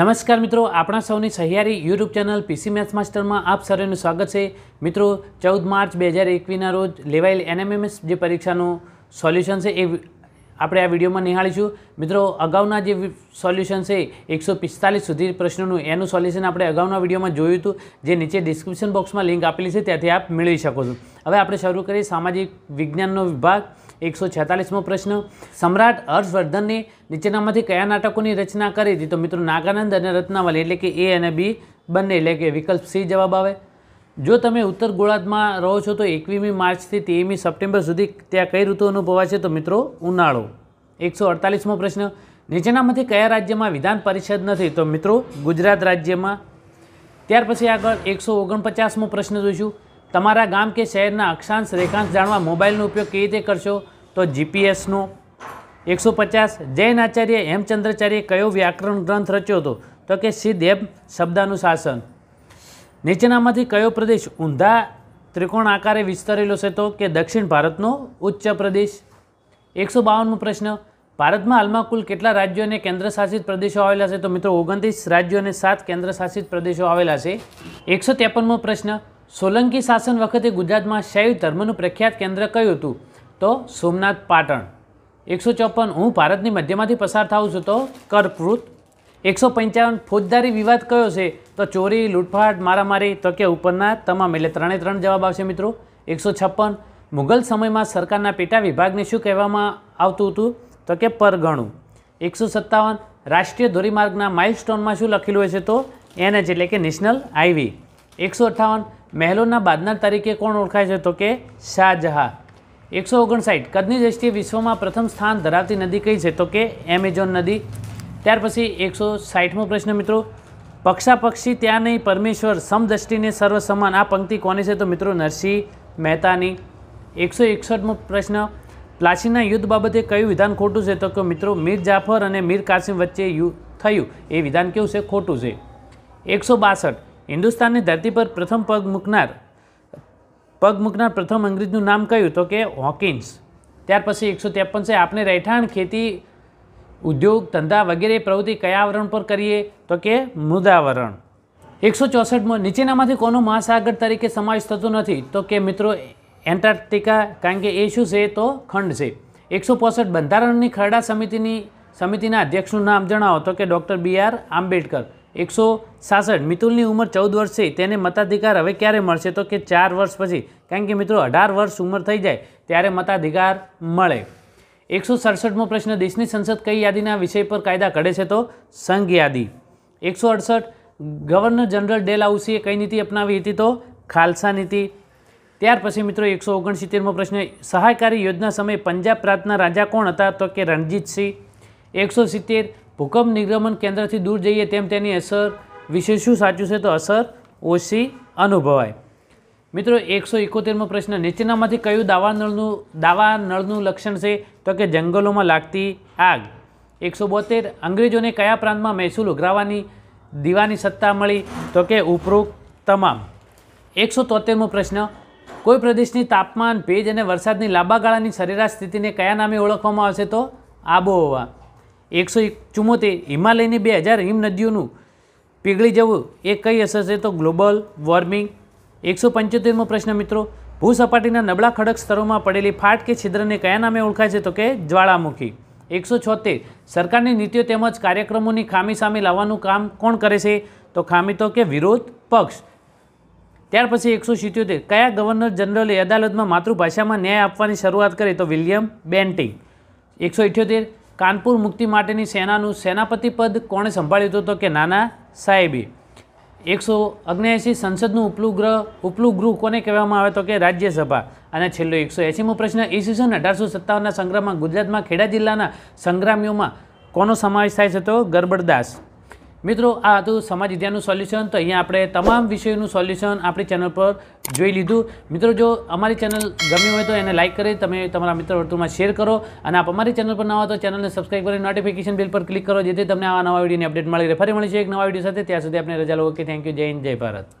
નમસ્કાર મિત્રો આપણા સૌની સહિયારી યુટ્યુબ ચેનલ પીસી મેથ્સ માસ્ટરમાં આપ સર્વેનું સ્વાગત છે મિત્રો ચૌદ માર્ચ બે હજાર એકવીસના રોજ લેવાયેલ એનએમએમએસ જે પરીક્ષાનું સોલ્યુશન છે એ આપણે આ વિડીયોમાં નિહાળીશું મિત્રો અગાઉના જે સોલ્યુશન છે એકસો પિસ્તાલીસ સુધી પ્રશ્નોનું એનું સોલ્યુશન આપણે અગાઉના વિડીયોમાં જોયું હતું જે નીચે ડિસ્ક્રિપ્શન બોક્સમાં લિંક આપેલી છે ત્યાંથી આપ મેળવી શકો છો હવે આપણે શરૂ કરીએ સામાજિક વિજ્ઞાનનો વિભાગ એકસો છેતાલીસમો પ્રશ્ન સમ્રાટ હર્ષવર્ધનને નીચેનામાંથી કયા નાટકોની રચના કરી હતી તો મિત્રો નાગાનંદ અને રત્નાવલી એટલે કે એ અને બી બંને એટલે કે વિકલ્પ સી જવાબ આવે જો તમે ઉત્તર ગોળાર્ધમાં રહો છો તો એકવીમી માર્ચથી તેરમી સપ્ટેમ્બર સુધી ત્યાં કઈ ઋતુ અનુભવાય છે તો મિત્રો ઉનાળો એકસો અડતાલીસમો પ્રશ્ન નીચેનામાંથી કયા રાજ્યમાં વિધાન પરિષદ નથી તો મિત્રો ગુજરાત રાજ્યમાં ત્યાર પછી આગળ એકસો ઓગણપચાસમો પ્રશ્ન જોઈશું તમારા ગામ કે શહેરના અક્ષાંશ રેખાંશ જાણવા મોબાઈલનો ઉપયોગ કેવી રીતે કરશો તો જીપીએસનું એકસો પચાસ જૈન આચાર્ય હેમચંદ્રાચાર્યે કયો વ્યાકરણ ગ્રંથ રચ્યો હતો તો કે શબ્દાનું શાસન નીચેનામાંથી કયો પ્રદેશ ઊંધા ત્રિકોણ આકારે વિસ્તરેલો છે તો કે દક્ષિણ ભારતનો ઉચ્ચ પ્રદેશ એકસો બાવનમો પ્રશ્ન ભારતમાં હાલમાં કુલ કેટલા રાજ્યો અને કેન્દ્રશાસિત પ્રદેશો આવેલા છે તો મિત્રો ઓગણત્રીસ રાજ્યો અને સાત કેન્દ્રશાસિત પ્રદેશો આવેલા છે એકસો ત્રેપનમો પ્રશ્ન સોલંકી શાસન વખતે ગુજરાતમાં શૈવ ધર્મનું પ્રખ્યાત કેન્દ્ર કયું હતું તો સોમનાથ પાટણ એકસો ચોપન હું ભારતની મધ્યમાંથી પસાર થાઉં છું તો કરકૃત એકસો પંચાવન ફોજદારી વિવાદ કયો છે તો ચોરી લૂંટફાટ મારામારી તો કે ઉપરના તમામ એટલે ત્રણે ત્રણ જવાબ આવશે મિત્રો એકસો છપ્પન મુઘલ સમયમાં સરકારના પેટા વિભાગને શું કહેવામાં આવતું હતું તો કે પરગણું એકસો સત્તાવન રાષ્ટ્રીય ધોરીમાર્ગના માઇલસ્ટોનમાં શું લખેલું હોય છે તો એનએચ એટલે કે નેશનલ હાઈવે એકસો અઠ્ઠાવન મહેલોના બાદનાર તરીકે કોણ ઓળખાય છે તો કે શાહજહાં એકસો ઓગણસાઠ કદની દ્રષ્ટિએ વિશ્વમાં પ્રથમ સ્થાન ધરાવતી નદી કઈ છે તો કે એમેઝોન નદી ત્યાર પછી એકસો સાઠમો પ્રશ્ન મિત્રો પક્ષા પક્ષી ત્યાં નહીં પરમેશ્વર સમદ્રષ્ટિને સર્વ સમાન આ પંક્તિ કોની છે તો મિત્રો નરસિંહ મહેતાની એકસો એકસઠમો પ્રશ્ન પ્લાસીના યુદ્ધ બાબતે કયું વિધાન ખોટું છે તો કે મિત્રો મીર જાફર અને મીર કાસિમ વચ્ચે યુ થયું એ વિધાન કેવું છે ખોટું છે એકસો બાસઠ હિન્દુસ્તાનની ધરતી પર પ્રથમ પગ મૂકનાર પગ મૂકનાર પ્રથમ અંગ્રેજનું નામ કહ્યું તો કે હોકિન્સ ત્યાર પછી એકસો ત્રેપન છે આપણે રહેઠાણ ખેતી ઉદ્યોગ ધંધા વગેરે પ્રવૃત્તિ કયા આવરણ પર કરીએ તો કે મૃદાવરણ એકસો ચોસઠમાં નીચેનામાંથી કોનો મહાસાગર તરીકે સમાવેશ થતો નથી તો કે મિત્રો એન્ટાર્કટિકા કારણ કે એ શું છે તો ખંડ છે એકસો પોસઠ બંધારણની ખરડા સમિતિની સમિતિના અધ્યક્ષનું નામ જણાવો તો કે ડૉક્ટર બી આર આંબેડકર એકસો સાસઠ મિતુલની ઉંમર ચૌદ વર્ષ છે તેને મતાધિકાર હવે ક્યારે મળશે તો કે ચાર વર્ષ પછી કારણ કે મિત્રો અઢાર વર્ષ ઉંમર થઈ જાય ત્યારે મતાધિકાર મળે એકસો સડસઠમો પ્રશ્ન દેશની સંસદ કઈ યાદીના વિષય પર કાયદા ઘડે છે તો સંઘ યાદી એકસો અડસઠ ગવર્નર જનરલ ડેલ ડેલાઉસીએ કઈ નીતિ અપનાવી હતી તો ખાલસા નીતિ ત્યાર પછી મિત્રો એકસો ઓગણસિત્તેરમો પ્રશ્ન સહાયકારી યોજના સમયે પંજાબ પ્રાંતના રાજા કોણ હતા તો કે રણજીતસિંહ એકસો સિત્તેર ભૂકંપ નિગમન કેન્દ્રથી દૂર જઈએ તેમ તેની અસર વિશે શું સાચું છે તો અસર ઓછી અનુભવાય મિત્રો એકસો એકોતેરમો પ્રશ્ન નીચેનામાંથી કયું દાવાનળનું દાવાનળનું લક્ષણ છે તો કે જંગલોમાં લાગતી આગ એકસો બોતેર અંગ્રેજોને કયા પ્રાંતમાં મહેસૂલ ઉઘરાવાની દીવાની સત્તા મળી તો કે ઉપરોક્ત તમામ એકસો તોતેરમો પ્રશ્ન કોઈ પ્રદેશની તાપમાન ભેજ અને વરસાદની લાંબા ગાળાની સરેરાશ સ્થિતિને કયા નામે ઓળખવામાં આવશે તો આબોહવા એકસો એક ચુમ્મોતેર હિમાલયની બે હજાર હિમ નદીઓનું પીગળી જવું એ કઈ અસર છે તો ગ્લોબલ વોર્મિંગ એકસો પંચોતેરમો પ્રશ્ન મિત્રો ભૂસપાટીના નબળા ખડક સ્તરોમાં પડેલી ફાટ કે છિદ્રને કયા નામે ઓળખાય છે તો કે જ્વાળામુખી એકસો છોતેર સરકારની નીતિઓ તેમજ કાર્યક્રમોની ખામી સામે લાવવાનું કામ કોણ કરે છે તો ખામી તો કે વિરોધ પક્ષ ત્યાર પછી એકસો સિત્યોતેર કયા ગવર્નર જનરલે અદાલતમાં માતૃભાષામાં ન્યાય આપવાની શરૂઆત કરી તો વિલિયમ બેન્ટિંગ એકસો ઇઠ્યોતેર કાનપુર મુક્તિ માટેની સેનાનું સેનાપતિ પદ કોણે સંભાળ્યું હતું તો કે નાના સાહેબે એકસો ઓગણએંસી સંસદનું ઉપલુગ્રહ ગૃહ કોને કહેવામાં આવે તો કે રાજ્યસભા અને છેલ્લો એકસો એંસીમો પ્રશ્ન ઈસવીસન અઢારસો સત્તાવનના સંગ્રહમાં ગુજરાતમાં ખેડા જિલ્લાના સંગ્રામીઓમાં કોનો સમાવેશ થાય છે તો ગરબડદાસ મિત્રો આ હતું સમાજ વિદ્યાનું સોલ્યુશન તો અહીંયા આપણે તમામ વિષયોનું સોલ્યુશન આપણી ચેનલ પર જોઈ લીધું મિત્રો જો અમારી ચેનલ ગમી હોય તો એને લાઇક કરી તમે તમારા મિત્ર વર્તુળમાં શેર કરો અને આપ અમારી ચેનલ પર ના હોય તો ચેનલને સબસ્ક્રાઈબ કરી નોટિફિકેશન બિલ પર ક્લિક કરો જેથી તમને આવા નવા વિડીયોની અપડેટ મળી રહે ફરી છે એક નવા વિડીયો સાથે ત્યાં સુધી આપણે રજા લો કે થેન્ક યુ જય હિન્દ જય ભારત